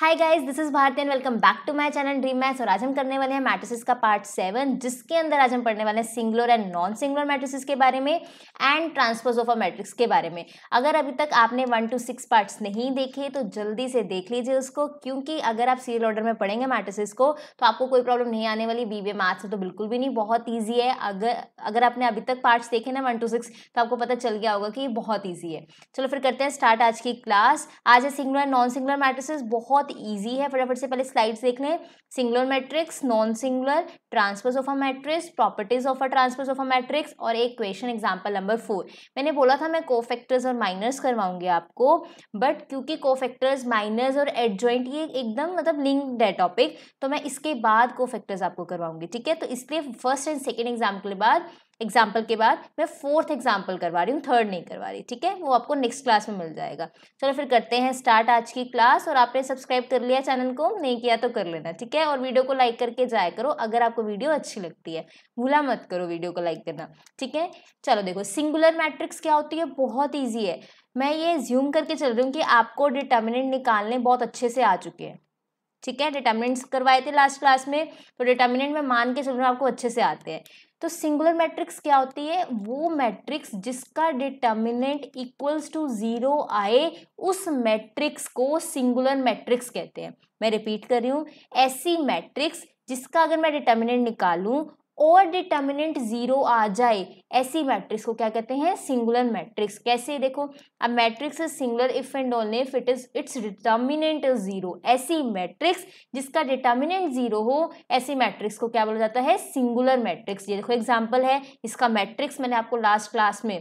hi guys this is Bhartiya welcome back to my channel dream maths और आज हम करने वाले हैं मैट्रिसेस का पार्ट सेवन जिसके अंदर आज हम पढ़ने वाले हैं singular and non singular matrices के बारे में and transpose of a matrix के बारे में अगर अभी तक आपने वन टू सिक्स पार्ट्स नहीं देखे तो जल्दी से देख लीजिए उसको क्योंकि अगर आप सीरियल ऑर्डर में पढ़ेंगे मैट्रिसेस को तो आपको कोई प्रॉब्लम नहीं आने वाली बी बी मैथ्स तो बिल्कुल भी नहीं बहुत ईजी है अगर अगर आपने अभी तक पार्ट्स देखे ना वन टू सिक्स तो आपको पता चल गया होगा कि बहुत ईजी है चलो फिर करते हैं स्टार्ट आज की क्लास आज है सिंगुलर नॉन सिंगुलर मैट्रिसेस बहुत बहुत ईजी है फटाफट से पहले स्लाइड्स देख लें singular matrix non singular transpose of a matrix properties of a transpose of a matrix और एक क्वेश्चन एग्जाम्पल नंबर फोर मैंने बोला था मैं कोफैक्टर्स और माइनर्स करवाऊंगी आपको बट क्योंकि कोफैक्टर्स माइनर्स और एडजॉइंट ये एकदम मतलब लिंक्ड है टॉपिक तो मैं इसके बाद कोफैक्टर्स आपको करवाऊंगी ठीक है तो इसलिए फर्स्ट एंड सेकेंड एग्जाम के बाद एग्जाम्पल के बाद मैं फोर्थ एग्जाम्पल करवा रही हूँ थर्ड नहीं करवा रही ठीक है वो आपको नेक्स्ट क्लास में मिल जाएगा चलो फिर करते हैं स्टार्ट आज की क्लास और आपने सब्सक्राइब कर लिया चैनल को नहीं किया तो कर लेना ठीक है और वीडियो को लाइक करके जाया करो अगर आपको वीडियो अच्छी लगती है भूला मत करो वीडियो को लाइक करना ठीक है चलो देखो सिंगुलर मैट्रिक्स क्या होती है बहुत ईजी है मैं ये ज्यूम करके चल रही हूँ कि आपको डिटर्मिनेंट निकालने बहुत अच्छे से आ चुके हैं ठीक है डिटर्मिनेंट्स करवाए थे लास्ट क्लास में तो डिटर्मिनेंट में मान के चल रहा हूँ आपको अच्छे से आते हैं तो सिंगुलर मैट्रिक्स क्या होती है वो मैट्रिक्स जिसका डिटर्मिनेंट इक्वल्स टू ज़ीरो आए उस मैट्रिक्स को सिंगुलर मैट्रिक्स कहते हैं मैं रिपीट कर रही हूँ ऐसी मैट्रिक्स जिसका अगर मैं डिटर्मिनेंट निकालूं और डिटर्मिनेंट जीरो आ जाए ऐसी मैट्रिक्स को क्या कहते हैं सिंगुलर मैट्रिक्स कैसे देखो अब matrix is singular if and all if it is its determinant is zero ऐसी मैट्रिक्स जिसका डिटर्मिनेंट जीरो हो ऐसी मैट्रिक्स को क्या बोला जाता है सिंगुलर मैट्रिक्स ये देखो एग्जाम्पल है इसका मैट्रिक्स मैंने आपको लास्ट क्लास में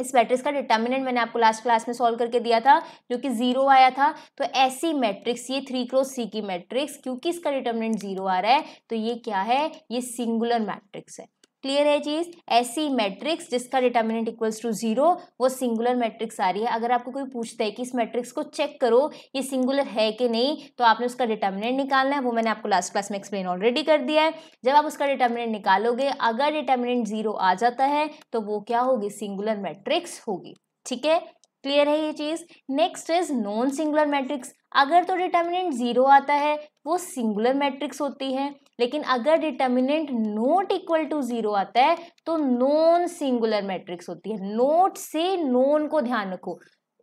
इस मैट्रिक्स का डिटर्मिनेंट मैंने आपको लास्ट क्लास में सॉल्व करके दिया था जो कि जीरो आया था तो ऐसी मैट्रिक्स ये थ्री क्रॉस सी की मैट्रिक्स क्योंकि इसका डिटर्मिनेंट जीरो आ रहा है तो ये क्या है ये सिंगुलर मैट्रिक्स है क्लियर है चीज़ ऐसी मैट्रिक्स जिसका डिटर्मिनेंट इक्वल्स टू जीरो वो सिंगुलर मैट्रिक्स आ रही है अगर आपको कोई पूछता है कि इस मैट्रिक्स को चेक करो ये सिंगुलर है कि नहीं तो आपने उसका डिटर्मिनेंट निकालना है वो मैंने आपको लास्ट क्लास में एक्सप्लेन ऑलरेडी कर दिया है जब आप उसका डिटर्मिनेंट निकालोगे अगर डिटर्मिनेंट जीरो आ जाता है तो वो क्या होगी सिंगुलर मैट्रिक्स होगी ठीक है क्लियर है ये चीज़ next is non singular matrix अगर तो डिटर्मिनेंट जीरो आता है वो सिंगुलर मैट्रिक्स होती है लेकिन अगर determinant not equal to zero आता है तो नॉन सिंगुलर मैट्रिक्स होती है नोट से नॉन को ध्यान रखो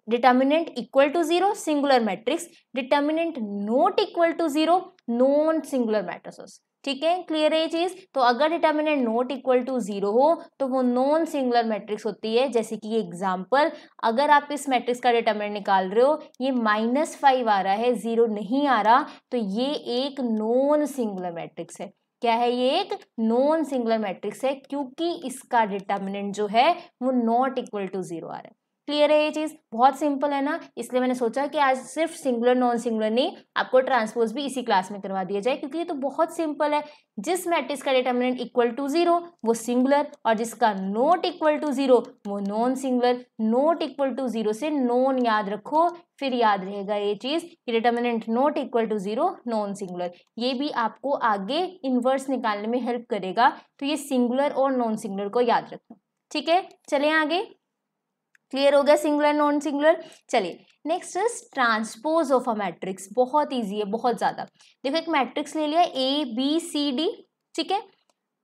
determinant equal to zero singular matrix determinant not equal to zero non singular matrix ठीक है क्लियर है ये चीज़ तो अगर determinant not equal to zero हो तो वो नॉन सिंगुलर मैट्रिक्स होती है जैसे कि एग्जाम्पल अगर आप इस मैट्रिक्स का डिटर्मिनेंट निकाल रहे हो ये माइनस फाइव आ रहा है जीरो नहीं आ रहा तो ये एक नॉन सिंगुलर मैट्रिक्स है क्या है ये एक नॉन सिंगुलर मैट्रिक्स है क्योंकि इसका डिटर्मिनेंट जो है वो नॉट इक्वल टू जीरो आ रहा है क्लियर है ये चीज़ बहुत सिंपल है ना इसलिए मैंने सोचा कि आज सिर्फ सिंगुलर नॉन सिंगुलर नहीं आपको ट्रांसपोज भी इसी क्लास में करवा दिया जाए क्योंकि ये तो बहुत सिंपल है जिस मैट्रिक्स का डिटर्मिनेंट इक्वल टू जीरो वो सिंगुलर और जिसका नोट इक्वल टू जीरो वो non singular not equal to zero से नॉन याद रखो फिर याद रहेगा ये चीज़ कि determinant not equal to zero non singular ये भी आपको आगे इनवर्स निकालने में हेल्प करेगा तो ये सिंगुलर और नॉन सिंगुलर को याद रखना ठीक है चले आगे क्लियर हो गया सिंगुलर नॉन सिंगुलर चलिए next is transpose of a matrix बहुत ईजी है बहुत ज़्यादा देखो एक मैट्रिक्स ले लिया ए बी सी डी ठीक है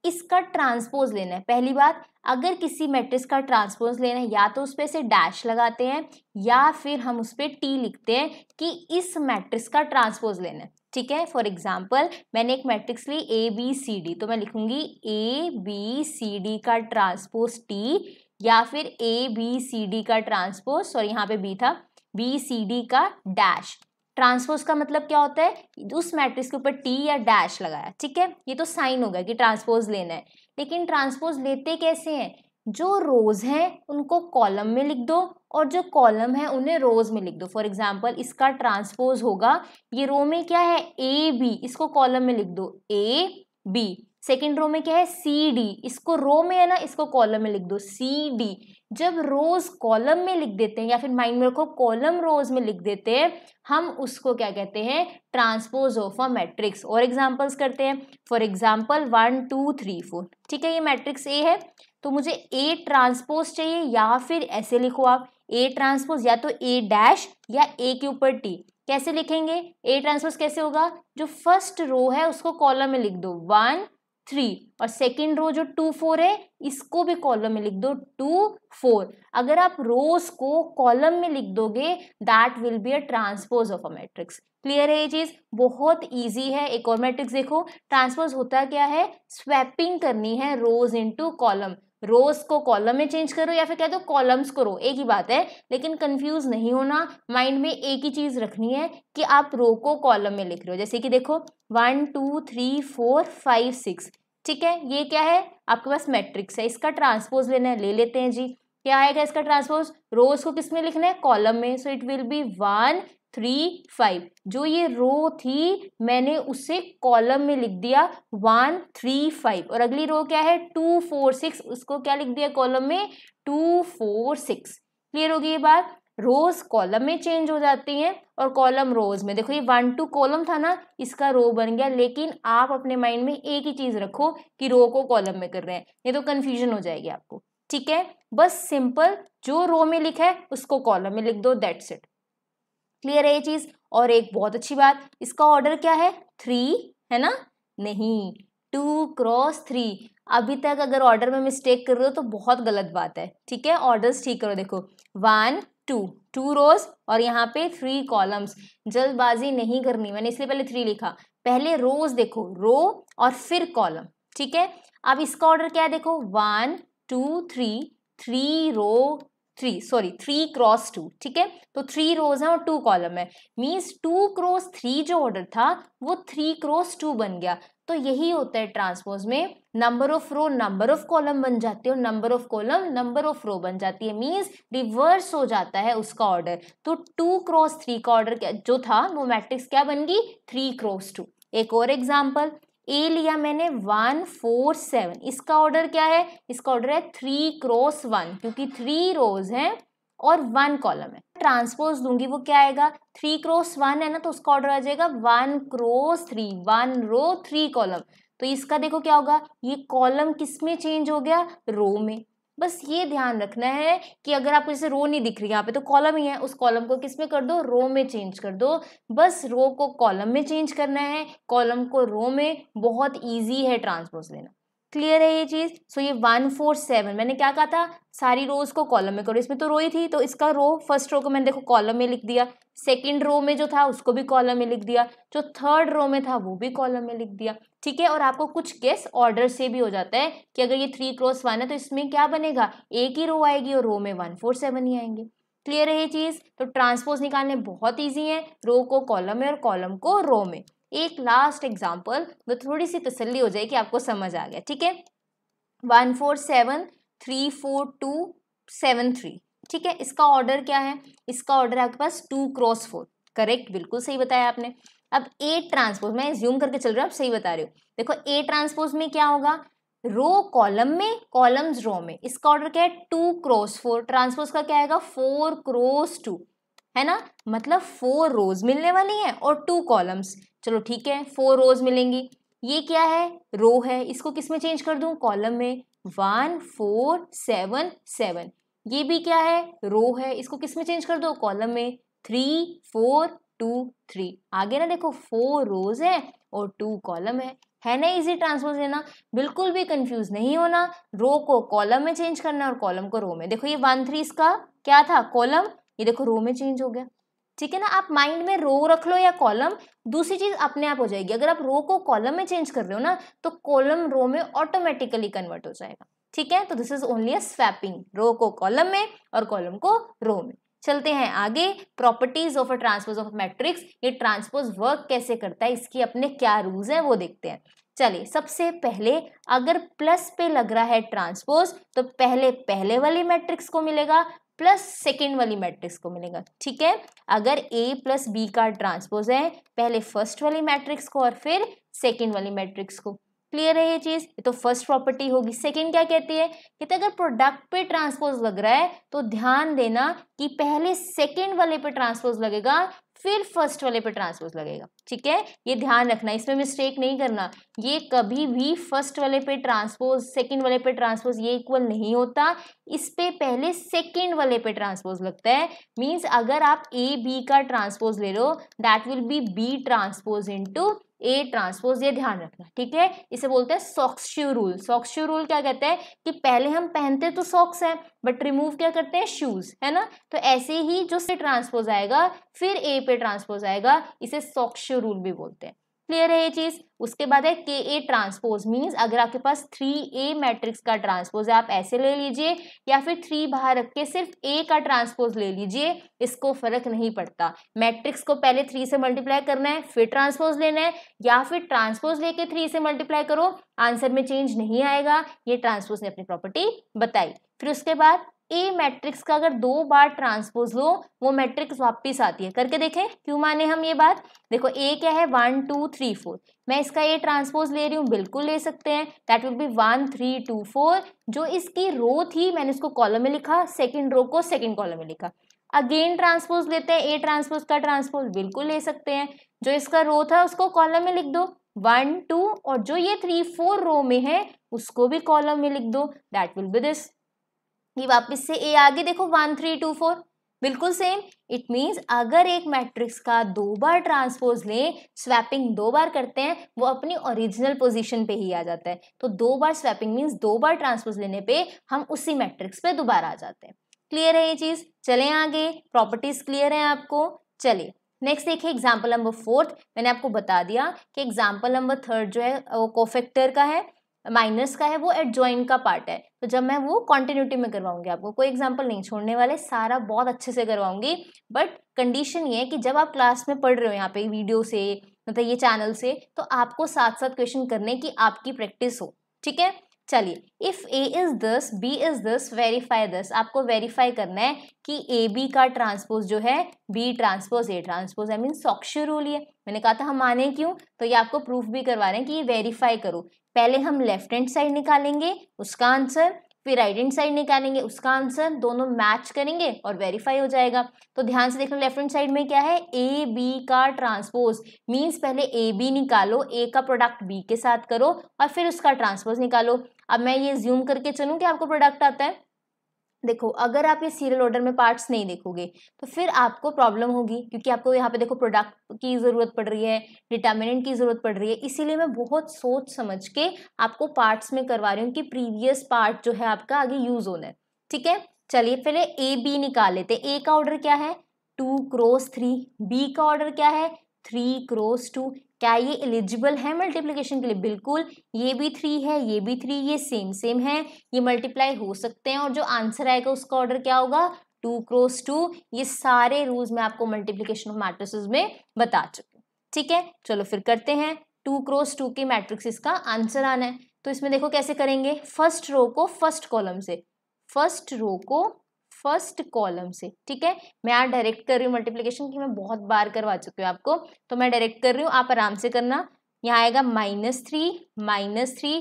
इसका ट्रांसपोज लेना है पहली बात अगर किसी मैट्रिक्स का ट्रांसपोज लेना है या तो उस पर से डैश लगाते हैं या फिर हम उस पर टी लिखते हैं कि इस मैट्रिक्स का ट्रांसपोज लेना है ठीक है फॉर एग्जाम्पल मैंने एक मैट्रिक्स ली ए बी सी डी तो मैं लिखूंगी ए बी सी डी का ट्रांसपोज टी या फिर ए बी सी डी का ट्रांसपोज सॉरी यहाँ पे बी था बी सी डी का डैश ट्रांसपोज का मतलब क्या होता है उस मैट्रिक्स के ऊपर टी या डैश लगाया ठीक है ये तो साइन हो गया कि ट्रांसपोज लेना है लेकिन ट्रांसपोज लेते कैसे हैं जो रोज हैं उनको कॉलम में लिख दो और जो कॉलम है उन्हें रोज में लिख दो फॉर एग्जाम्पल इसका ट्रांसपोज होगा ये रो में क्या है ए बी इसको कॉलम में लिख दो ए बी सेकेंड रो में क्या है सी डी इसको रो में है ना इसको कॉलम में लिख दो सी डी जब रोज कॉलम में लिख देते हैं या फिर माइंड में रखो कॉलम रोज में लिख देते हैं हम उसको क्या कहते हैं ट्रांसपोज ऑफ अ मैट्रिक्स और एग्जांपल्स करते हैं for example one two three four ठीक है ये मैट्रिक्स ए है तो मुझे ए ट्रांसपोज चाहिए या फिर ऐसे लिखो आप ए ट्रांसपोज या तो ए डैश या ए के ऊपर टी कैसे लिखेंगे ए ट्रांसपोज कैसे होगा जो फर्स्ट रो है उसको कॉलम में लिख दो वन थ्री और सेकेंड रो जो टू फोर है इसको भी कॉलम में लिख दो टू फोर अगर आप रोज को कॉलम में लिख दोगे that will be a transpose of a matrix clear है ये चीज बहुत इजी है एक और मैट्रिक्स देखो ट्रांसपोज होता क्या है स्वैपिंग करनी है रोज इनटू कॉलम रोज को कॉलम में चेंज करो या फिर कह दो कॉलम्स को रो एक ही बात है लेकिन कंफ्यूज नहीं होना माइंड में एक ही चीज़ रखनी है कि आप रो को कॉलम में लिख रहे हो जैसे कि देखो one two three four five six ठीक है ये क्या है आपके पास मैट्रिक्स है इसका ट्रांसपोज लेना है ले लेते हैं जी क्या आएगा इसका ट्रांसपोज रोज को किस में लिखना है कॉलम में so it will be one three five जो ये रो थी मैंने उसे कॉलम में लिख दिया वन थ्री फाइव और अगली रो क्या है टू फोर सिक्स उसको क्या लिख दिया कॉलम में टू फोर सिक्स क्लियर होगी ये बात रोज कॉलम में चेंज हो जाती हैं और कॉलम रोज में देखो ये वन टू कॉलम था ना इसका रो बन गया लेकिन आप अपने माइंड में एक ही चीज़ रखो कि रो को कॉलम में कर रहे हैं ये तो कन्फ्यूजन हो जाएगी आपको ठीक है बस सिंपल जो रो में लिखा है उसको कॉलम में लिख दो दैट्स इट क्लियर है ये चीज़ और एक बहुत अच्छी बात इसका ऑर्डर क्या है थ्री है ना नहीं टू क्रॉस थ्री अभी तक अगर ऑर्डर में मिस्टेक कर रहे हो तो बहुत गलत बात है ठीक है ऑर्डर्स ठीक करो देखो वन टू टू रोज और यहाँ पे थ्री कॉलम्स जल्दबाजी नहीं करनी मैंने इसलिए पहले थ्री लिखा पहले रोज देखो रो और फिर कॉलम ठीक है अब इसका ऑर्डर क्या है देखो one two three three row three sorry three cross two ठीक है तो थ्री रोज है और टू कॉलम है मीन्स टू क्रॉस थ्री जो ऑर्डर था वो थ्री क्रॉस टू बन गया तो यही होता है ट्रांसपोज में number of row number of column बन जाती है और number of column number of row बन जाती है मीन्स रिवर्स हो जाता है उसका ऑर्डर तो टू क्रॉस थ्री का ऑर्डर जो था वो मैट्रिक्स क्या बन गई थ्री क्रॉस टू एक और एग्जाम्पल ए लिया मैंने वन फोर सेवन इसका ऑर्डर क्या है इसका ऑर्डर है थ्री क्रॉस वन क्योंकि थ्री रोज हैं और वन कॉलम है ट्रांसपोज दूंगी वो क्या आएगा थ्री क्रॉस वन है ना तो उसका ऑर्डर आ जाएगा one cross three one row three column तो इसका देखो क्या होगा ये कॉलम किस में चेंज हो गया रो में बस ये ध्यान रखना है कि अगर आपको जैसे रो नहीं दिख रही यहाँ पे तो कॉलम ही है उस कॉलम को किस में कर दो रो में चेंज कर दो बस रो को कॉलम में चेंज करना है कॉलम को रो में बहुत ईजी है ट्रांसपोज लेना क्लियर है ये चीज़ सो ये वन फोर सेवन मैंने क्या कहा था सारी रोज को कॉलम में करो इसमें तो रो ही थी तो इसका रो फर्स्ट रो को मैंने देखो कॉलम में लिख दिया सेकंड रो में जो था उसको भी कॉलम में लिख दिया जो थर्ड रो में था वो भी कॉलम में लिख दिया ठीक है और आपको कुछ गेस ऑर्डर से भी हो जाता है कि अगर ये थ्री क्रॉस वन है तो इसमें क्या बनेगा एक ही रो आएगी और रो में वन फोर सेवन ही आएंगे क्लियर है ये चीज़ तो ट्रांसपोज निकालने बहुत ईजी है रो को कॉलम में और कॉलम को रो में एक लास्ट एग्जाम्पल तो थोड़ी सी तसली हो जाएगी आपको समझ आ गया ठीक है one four seven three four two seven three ठीक है इसका ऑर्डर क्या है इसका ऑर्डर आपके पास टू क्रॉस फोर करेक्ट बिल्कुल सही बताया आपने अब ए ट्रांसपोज मैं ज्यूम करके चल रहा हूँ आप सही बता रहे हो देखो ए ट्रांसपोज में क्या होगा रो कॉलम में कॉलम्स रो में इसका ऑर्डर क्या है टू क्रॉस फोर ट्रांसपोज का क्या आएगा फोर क्रॉस टू है ना मतलब फोर रोज मिलने वाली हैं और टू कॉलम्स चलो ठीक है फोर रोज मिलेंगी ये क्या है रो है इसको किस में चेंज कर दूँ कॉलम में वन फोर सेवन सेवन ये भी क्या है रो है इसको किस में चेंज कर दो कॉलम में थ्री फोर टू थ्री आगे ना देखो फोर रोज है और टू कॉलम है है ना इजी ट्रांसफर लेना बिल्कुल भी कंफ्यूज नहीं होना रो को कॉलम में चेंज करना और कॉलम को रो में देखो ये वन थ्री इसका क्या था कॉलम ये देखो रो में चेंज हो गया ठीक है ना आप माइंड में रो रख लो या कॉलम दूसरी चीज अपने आप हो जाएगी अगर आप रो को कॉलम में चेंज कर रहे हो ना तो कॉलम रो में ऑटोमेटिकली कन्वर्ट हो जाएगा ठीक है तो this is only a swapping row को कॉलम में और कॉलम को रो में चलते हैं आगे properties of a transpose of matrix ये ट्रांसपोज वर्क कैसे करता है इसकी अपने क्या रूल्स हैं वो देखते हैं चलिए सबसे पहले अगर प्लस पे लग रहा है ट्रांसपोज तो पहले पहले वाली मैट्रिक्स को मिलेगा प्लस सेकेंड वाली मैट्रिक्स को मिलेगा ठीक है अगर ए प्लस बी का ट्रांसपोज है पहले फर्स्ट वाली मैट्रिक्स को और फिर सेकेंड वाली मैट्रिक्स को क्लियर है ये चीज़ ये तो फर्स्ट प्रॉपर्टी होगी सेकेंड क्या कहती है कहते अगर प्रोडक्ट पे ट्रांसपोज लग रहा है तो ध्यान देना कि पहले सेकेंड वाले पे ट्रांसपोज लगेगा फिर फर्स्ट वाले पे ट्रांसपोज लगेगा ठीक है ये ध्यान रखना इसमें मिस्टेक नहीं करना ये कभी भी फर्स्ट वाले पे ट्रांसपोज सेकंड वाले पे ट्रांसपोज ये इक्वल नहीं होता इस पे पहले सेकंड वाले पे ट्रांसपोज लगता है मींस अगर आप ए बी का ट्रांसपोज ले रहे हो that will be B transpose into A transpose ये ध्यान रखना ठीक है इसे बोलते हैं सॉक्स्यू रूल सॉक्स्यू रूल क्या कहते हैं कि पहले हम पहनते तो सॉक्स है बट रिमूव क्या करते हैं शूज है ना तो ऐसे ही जो से ट्रांसपोज आएगा फिर ए पे ट्रांसपोज आएगा इसे सॉक्स्यू रेशियो रूल भी बोलते हैं क्लियर है ये चीज उसके बाद है के ए ट्रांसपोज मीन्स अगर आपके पास थ्री ए मैट्रिक्स का ट्रांसपोज है आप ऐसे ले लीजिए या फिर थ्री बाहर रख के सिर्फ ए का ट्रांसपोज ले लीजिए इसको फर्क नहीं पड़ता मैट्रिक्स को पहले थ्री से मल्टीप्लाई करना है फिर ट्रांसपोज लेना है या फिर ट्रांसपोज लेके थ्री से मल्टीप्लाई करो आंसर में चेंज नहीं आएगा ये ट्रांसपोज ने अपनी प्रॉपर्टी बताई फिर उसके बाद ए मैट्रिक्स का अगर दो बार ट्रांसपोज लो वो मैट्रिक्स वापस आती है करके देखें क्यों माने हम ये बात देखो ए क्या है वन टू थ्री फोर मैं इसका ए ट्रांसपोज ले रही हूँ बिल्कुल ले सकते हैं that will be one three two four जो इसकी रो थी मैंने इसको कॉलम में लिखा सेकेंड रो को सेकेंड कॉलम में लिखा अगेन ट्रांसपोज लेते हैं ए ट्रांसपोज का ट्रांसपोज बिल्कुल ले सकते हैं जो इसका रो था उसको कॉलम में लिख दो वन टू और जो ये थ्री फोर रो में है उसको भी कॉलम में लिख दो दैट विल बी दिस ये वापस से ए आगे देखो वन थ्री टू फोर बिल्कुल सेम इट मीन्स अगर एक मैट्रिक्स का दो बार ट्रांसपोज लें स्वैपिंग दो बार करते हैं वो अपनी ओरिजिनल पोजीशन पे ही आ जाता है तो दो बार स्वैपिंग मीन्स दो बार ट्रांसपोज लेने पे हम उसी मैट्रिक्स पे दोबारा आ जाते हैं क्लियर है ये चीज़ चलें आगे प्रॉपर्टीज़ क्लियर हैं आपको चलिए नेक्स्ट देखिए एग्जाम्पल नंबर फोर्थ मैंने आपको बता दिया कि एग्जाम्पल नंबर थर्ड जो है वो कोफेक्टर का है माइनस का है वो एट ज्वाइन का पार्ट है तो जब मैं वो कॉन्टिन्यूटी में करवाऊंगी आपको कोई एग्जाम्पल नहीं छोड़ने वाले सारा बहुत अच्छे से करवाऊंगी बट कंडीशन ये है कि जब आप क्लास में पढ़ रहे हो यहाँ पे वीडियो से मतलब ये चैनल से तो आपको साथ साथ क्वेश्चन करने की आपकी प्रैक्टिस हो ठीक है चलिए if A is this B is this verify this आपको वेरीफाई करना है कि ए बी का ट्रांसपोज जो है B transpose A transpose I mean socks rule ये मैंने कहा था हम माने क्यों तो ये आपको प्रूफ भी करवा रहे हैं कि ये वेरीफाई करो पहले हम लेफ्ट हैंड साइड निकालेंगे उसका आंसर फिर राइट हैंड साइड निकालेंगे उसका आंसर दोनों मैच करेंगे और वेरीफाई हो जाएगा तो ध्यान से देखना लेफ्ट हैंड साइड में क्या है ए बी का ट्रांसपोज मीन्स पहले ए बी निकालो ए का प्रोडक्ट बी के साथ करो और फिर उसका ट्रांसपोज निकालो अब मैं ये ज्यूम करके चलूँ कि आपको प्रोडक्ट आता है देखो अगर आप ये सीरियल ऑर्डर में पार्ट्स नहीं देखोगे तो फिर आपको प्रॉब्लम होगी क्योंकि आपको यहाँ पे देखो प्रोडक्ट की ज़रूरत पड़ रही है डिटर्मिनेंट की ज़रूरत पड़ रही है इसीलिए मैं बहुत सोच समझ के आपको पार्ट्स में करवा रही हूँ कि प्रीवियस पार्ट जो है आपका आगे यूज़ होना है ठीक है चलिए पहले ए बी निकाल लेते ए का ऑर्डर क्या है टू क्रोस थ्री बी का ऑर्डर क्या है थ्री क्रोस टू क्या ये एलिजिबल है मल्टीप्लीकेशन के लिए बिल्कुल ये भी थ्री है ये भी थ्री ये सेम सेम है ये मल्टीप्लाई हो सकते हैं और जो आंसर आएगा उसका ऑर्डर क्या होगा टू क्रोस टू ये सारे रूल्स मैं आपको मल्टीप्लीकेशन ऑफ मैट्रिसेस में बता चुकी ठीक है चलो फिर करते हैं टू क्रोस टू के मैट्रिक्स का आंसर आना है तो इसमें देखो कैसे करेंगे फर्स्ट रो को फर्स्ट कॉलम से फर्स्ट रो को फर्स्ट कॉलम से ठीक है मैं यहाँ डायरेक्ट कर रही हूँ मल्टीप्लीकेशन की मैं बहुत बार करवा चुकी हूँ आपको तो मैं डायरेक्ट कर रही हूँ आप आराम से करना यहाँ आएगा minus three minus three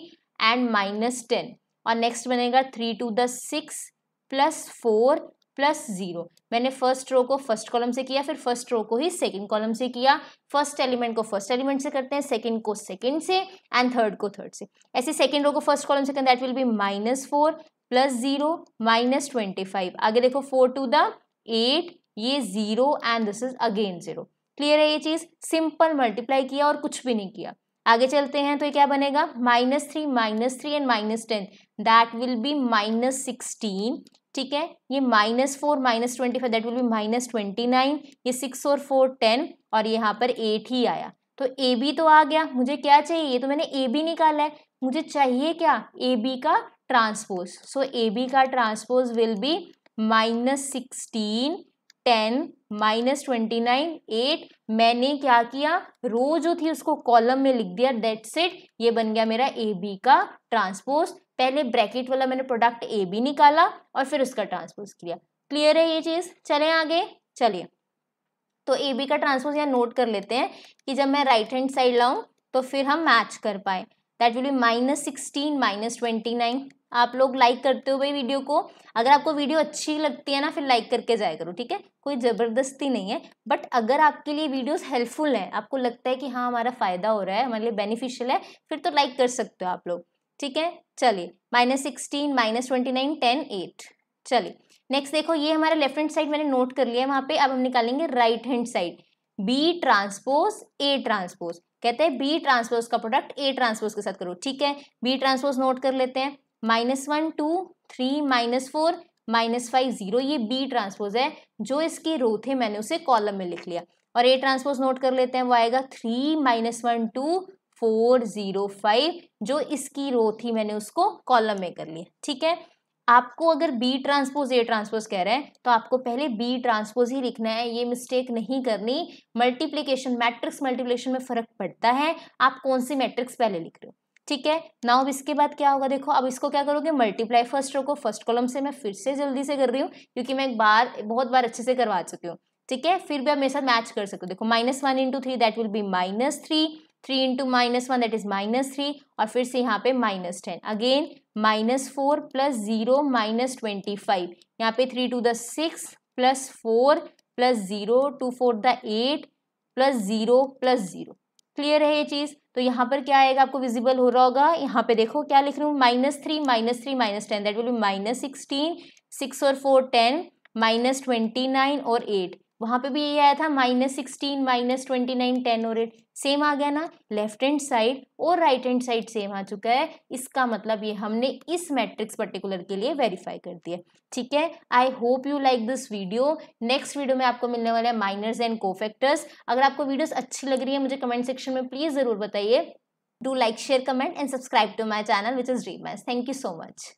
and minus ten और नेक्स्ट बनेगा three two the six plus four plus zero मैंने फर्स्ट रो को फर्स्ट कॉलम से किया फिर फर्स्ट रो को ही सेकंड कॉलम से किया फर्स्ट एलिमेंट को फर्स्ट एलिमेंट से करते हैं सेकंड को सेकंड से एंड थर्ड को थर्ड से ऐसे सेकंड रो को फर्स्ट कॉलम से करें that will be minus four plus zero minus twenty five आगे देखो फोर टू द एट ये zero and this is again zero clear है ये चीज़ सिंपल मल्टीप्लाई किया और कुछ भी नहीं किया आगे चलते हैं तो ये क्या बनेगा minus three minus three and minus ten that will be minus sixteen ठीक है ये minus four minus twenty five that will be minus twenty nine ये सिक्स और फोर टेन और यहाँ पर एट ही आया तो ए बी तो आ गया मुझे क्या चाहिए ये तो मैंने ए बी निकाला है मुझे चाहिए क्या ए बी का ट्रांसपोज सो ए बी का transpose will be minus sixteen ten minus twenty nine eight मैंने क्या किया रो जो थी उसको कॉलम में लिख दिया डेट सेट ये बन गया मेरा ए बी का ट्रांसपोज पहले ब्रैकेट वाला मैंने प्रोडक्ट ए बी निकाला और फिर उसका ट्रांसपोज किया क्लियर है ये चीज़ चले आगे चलिए तो ए बी का ट्रांसपोज यहाँ नोट कर लेते हैं कि जब मैं राइट हैंड साइड लाऊं तो फिर हम मैच कर पाए that will be minus sixteen minus twenty nine आप लोग लाइक करते हो भाई वीडियो को अगर आपको वीडियो अच्छी लगती है ना फिर लाइक करके जाया करो ठीक है कोई ज़बरदस्ती नहीं है बट अगर आपके लिए वीडियोस हेल्पफुल हैं आपको लगता है कि हाँ हमारा फ़ायदा हो रहा है हमारे लिए बेनिफिशियल है फिर तो लाइक कर सकते हो आप लोग ठीक है चलिए minus sixteen minus twenty nine ten eight चलिए नेक्स्ट देखो ये हमारा लेफ्ट हैंड साइड मैंने नोट कर लिया है वहाँ पर अब हम निकालेंगे right hand side B transpose A transpose कहते हैं बी ट्रांसपोज का प्रोडक्ट ए ट्रांसपोज के साथ करो ठीक है बी ट्रांसपोज नोट कर लेते हैं minus one two three minus four minus five zero ये बी ट्रांसपोज है जो इसके रो थे मैंने उसे कॉलम में लिख लिया और ए ट्रांसपोज नोट कर लेते हैं वो आएगा three minus one two four zero five जो इसकी रो थी मैंने उसको कॉलम में कर लिया ठीक है आपको अगर बी ट्रांसपोज ए ट्रांसपोज कह रहे हैं तो आपको पहले बी ट्रांसपोज ही लिखना है ये मिस्टेक नहीं करनी मल्टीप्लीकेशन मैट्रिक्स मल्टीप्लीकेशन में फ़र्क पड़ता है आप कौन सी मैट्रिक्स पहले लिख रहे हो ठीक है नाउ अब इसके बाद क्या होगा देखो अब इसको क्या करोगे मल्टीप्लाई फर्स्ट रो को फर्स्ट कॉलम से मैं फिर से जल्दी से कर रही हूँ क्योंकि मैं एक बार बहुत बार अच्छे से करवा चुकी हूँ ठीक है फिर भी आप मेरे साथ मैच कर सकते हो देखो minus one into three that will be minus three three into minus one that is minus three और फिर से यहाँ पे minus ten again minus four plus zero minus twenty five यहाँ पे three two the six plus four plus zero two four the eight plus zero plus zero clear है ये चीज़ तो यहाँ पर क्या आएगा आपको विजिबल हो रहा होगा यहाँ पे देखो क्या लिख रही हूँ minus three minus three minus ten that will be minus sixteen six और four ten minus twenty nine और एट वहाँ पे भी यही आया था minus sixteen minus twenty nine ten और एट सेम आ गया ना लेफ्ट हैंड साइड और राइट हैंड साइड सेम आ चुका है इसका मतलब ये हमने इस मैट्रिक्स पर्टिकुलर के लिए वेरीफाई कर दिया ठीक है I hope you like this video next video में आपको मिलने वाला है माइनर्स एंड कोफेक्टर्स अगर आपको वीडियोस अच्छी लग रही है मुझे कमेंट सेक्शन में प्लीज़ ज़रूर बताइए do like share comment and subscribe to my channel which is रीमैस थैंक यू सो मच